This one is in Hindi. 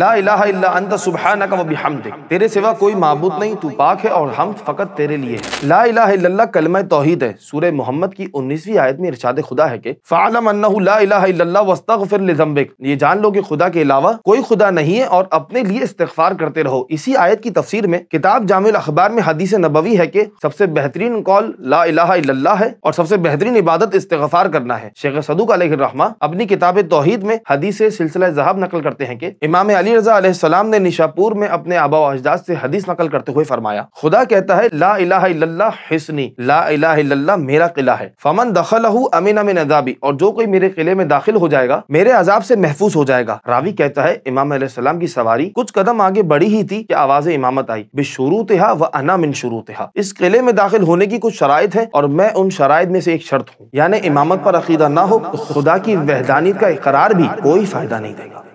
ला इला अंत सुबहाना का वबी हम तेरे सिवा कोई मबूद नहीं तू पाक है और हम फ़कत तेरे लिए है ला इला कलम तोहद है सूर्य मोहम्मद की उन्नीसवीं आयत में इरशाद खुदा है की फ़ालम ला वस्तिक ये जान लो कि खुदा के अलावा कोई खुदा नहीं है और अपने लिए इस्तफार करते रहो इसी आयत की तफसीर में किताब जामिल अखबार में हदीस नबवी है की सबसे बेहतरीन कौल ला इला है और सबसे बेहतरीन इबादत इस्तफार करना है शेख सदूक अलहमा अपनी किताब तोहद में हदीस सिलसिला जहाब नकल करते हैं की इमाम अली रज़ा ने निशापुर में अपने आबा अजदाद से हदीस नकल करते हुए फरमाया खुदा कहता है ला इला हिसनी ला इला मेरा किला है फमन दखल अमीन अमिन अजाबी और जो कोई मेरे किले में दाखिल हो जाएगा मेरे अजाब से महफूज हो जाएगा रावी कहता है इमाम की सवारी कुछ कदम आगे बढ़ी ही थी की आवाज इमामत आई बेशुरू तेहा व अना मिन शुरू तेहा इस किले में दाखिल होने की कुछ शराय है और मैं उन शराय में से एक शर्त हूँ यानी इमामत पर अकीदा ना हो तो खुदा की वहदानी का इकरार भी कोई फायदा नहीं देगा